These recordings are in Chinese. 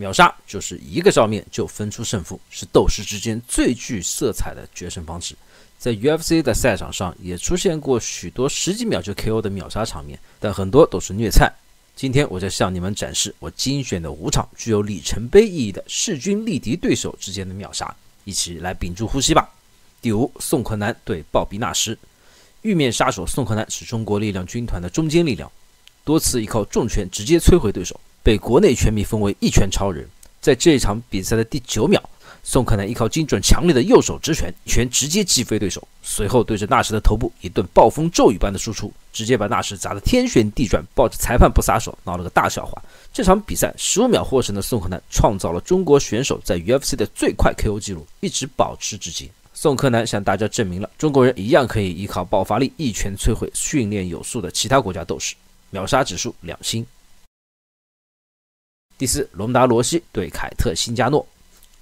秒杀就是一个照面就分出胜负，是斗士之间最具色彩的决胜方式。在 UFC 的赛场上也出现过许多十几秒就 KO 的秒杀场面，但很多都是虐菜。今天我就向你们展示我精选的五场具有里程碑意义的势均力敌对手之间的秒杀，一起来屏住呼吸吧。第五，宋柯南对鲍比纳什。玉面杀手宋柯南是中国力量军团的中坚力量，多次依靠重拳直接摧毁对手。被国内拳迷封为一拳超人。在这一场比赛的第九秒，宋柯南依靠精准、强烈的右手直拳，一拳直接击飞对手，随后对着纳什的头部一顿暴风骤雨般的输出，直接把纳什砸得天旋地转，抱着裁判不撒手，闹了个大笑话。这场比赛十五秒获胜的宋柯南创造了中国选手在 UFC 的最快 KO 记录，一直保持至今。宋柯南向大家证明了中国人一样可以依靠爆发力一拳摧毁训练有素的其他国家斗士，秒杀指数两星。第四，隆达·罗西对凯特·辛加诺。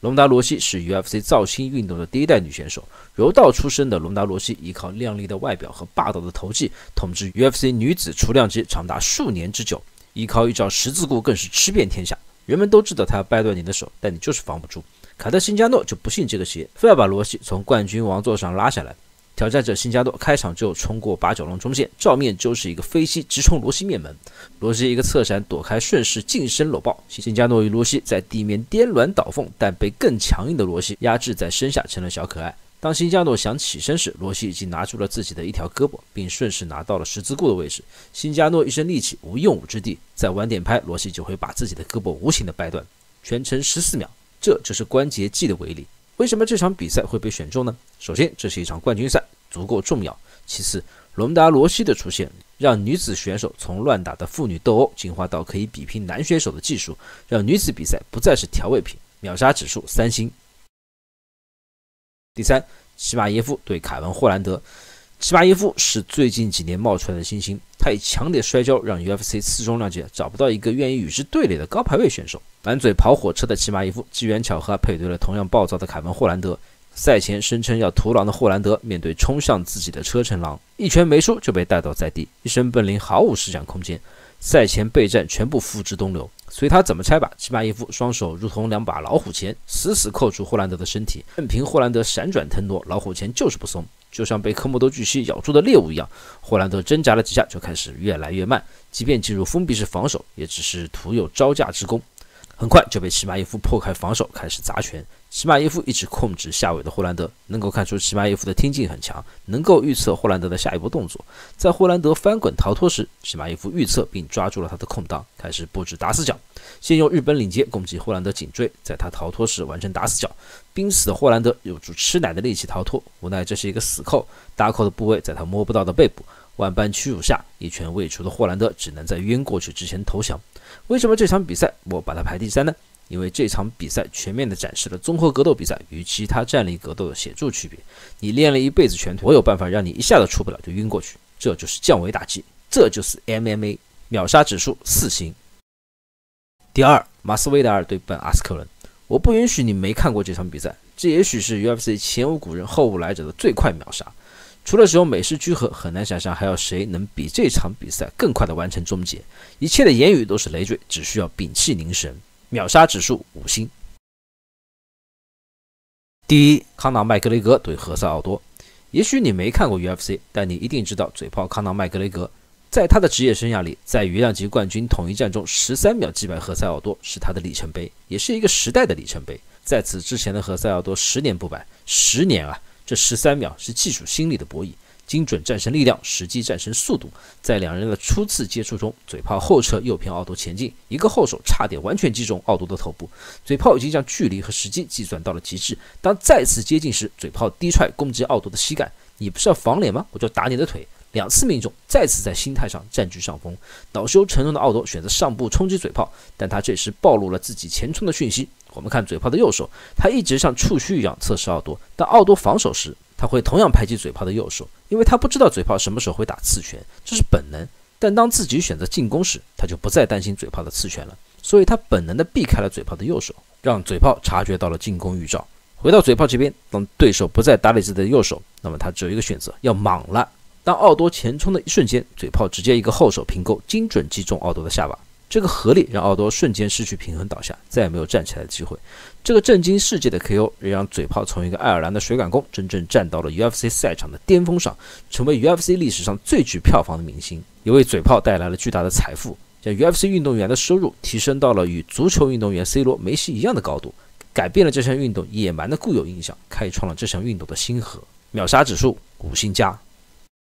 隆达·罗西是 UFC 造星运动的第一代女选手，柔道出身的隆达·罗西，依靠靓丽的外表和霸道的头技，统治 UFC 女子雏量级长达数年之久。依靠一招十字固，更是吃遍天下。人们都知道他要掰断你的手，但你就是防不住。凯特·辛加诺就不信这个邪，非要把罗西从冠军王座上拉下来。挑战者辛加诺开场就冲过八角笼中线，照面就是一个飞膝直冲罗西面门，罗西一个侧闪躲开，顺势近身搂抱。辛加诺与罗西在地面颠鸾倒凤，但被更强硬的罗西压制在身下成了小可爱。当辛加诺想起身时，罗西已经拿住了自己的一条胳膊，并顺势拿到了十字固的位置。辛加诺一身力气无用武之地，再晚点拍罗西就会把自己的胳膊无情的掰断。全程十四秒，这就是关节技的威力。为什么这场比赛会被选中呢？首先，这是一场冠军赛，足够重要。其次，隆达·罗西的出现让女子选手从乱打的妇女斗殴进化到可以比拼男选手的技术，让女子比赛不再是调味品，秒杀指数三星。第三，齐马耶夫对凯文·霍兰德。齐马耶夫是最近几年冒出来的新星，他以强烈摔跤让 UFC 四中量级找不到一个愿意与之对垒的高排位选手。满嘴跑火车的奇马伊夫，机缘巧合配对了同样暴躁的凯文·霍兰德。赛前声称要屠狼的霍兰德，面对冲向自己的车臣狼，一拳没出就被带倒在地，一身本领毫无施展空间。赛前备战全部付之东流。随他怎么拆吧，奇马伊夫双手如同两把老虎钳，死死扣住霍兰德的身体，任凭霍兰德闪转腾挪，老虎钳就是不松，就像被科莫多巨蜥咬住的猎物一样。霍兰德挣扎了几下，就开始越来越慢，即便进入封闭式防守，也只是徒有招架之功。很快就被齐马耶夫破开防守，开始砸拳。齐马耶夫一直控制下位的霍兰德，能够看出齐马耶夫的听劲很强，能够预测霍兰德的下一步动作。在霍兰德翻滚逃脱时，齐马耶夫预测并抓住了他的空档，开始布置打死脚。先用日本领结攻击霍兰德颈椎，在他逃脱时完成打死脚。濒死的霍兰德有助吃奶的力气逃脱，无奈这是一个死扣，打扣的部位在他摸不到的背部。万般屈辱下，一拳未出的霍兰德只能在晕过去之前投降。为什么这场比赛我把它排第三呢？因为这场比赛全面地展示了综合格斗比赛与其他站立格斗的显著区别。你练了一辈子拳腿，我有办法让你一下都出不了就晕过去，这就是降维打击，这就是 MMA 秒杀指数四星。第二，马斯维达尔对本阿斯克伦，我不允许你没看过这场比赛。这也许是 UFC 前无古人后无来者的最快秒杀。除了使用美式聚合，很难想象还有谁能比这场比赛更快的完成终结。一切的言语都是累赘，只需要屏气凝神，秒杀指数五星。第一，康纳·麦格雷格对何塞·奥多。也许你没看过 UFC，但你一定知道嘴炮康纳·麦格雷格。在他的职业生涯里，在余量级冠军统一战中，十三秒击败何塞·奥多是他的里程碑，也是一个时代的里程碑。在此之前的何塞·奥多十年不败，十年啊！这十三秒是技术、心理的博弈，精准战胜力量，实际战胜速度。在两人的初次接触中，嘴炮后撤诱骗奥多前进，一个后手差点完全击中奥多的头部。嘴炮已经将距离和时机计算到了极致。当再次接近时，嘴炮低踹攻击奥多的膝盖。你不是要防脸吗？我就打你的腿。两次命中，再次在心态上占据上风。恼羞成怒的奥多选择上步冲击嘴炮，但他这时暴露了自己前冲的讯息。我们看嘴炮的右手，他一直像触须一样测试奥多，但奥多防守时，他会同样拍击嘴炮的右手，因为他不知道嘴炮什么时候会打刺拳，这是本能。但当自己选择进攻时，他就不再担心嘴炮的刺拳了，所以他本能的避开了嘴炮的右手，让嘴炮察觉到了进攻预兆。回到嘴炮这边，当对手不再打理自己的右手，那么他只有一个选择，要莽了。当奥多前冲的一瞬间，嘴炮直接一个后手平勾，精准击中奥多的下巴。这个合力让奥多瞬间失去平衡倒下，再也没有站起来的机会。这个震惊世界的 KO 也让嘴炮从一个爱尔兰的水管工真正站到了 UFC 赛场的巅峰上，成为 UFC 历史上最具票房的明星，也为嘴炮带来了巨大的财富，将 UFC 运动员的收入提升到了与足球运动员 C 罗、梅西一样的高度，改变了这项运动野蛮的固有印象，开创了这项运动的新河。秒杀指数五星加。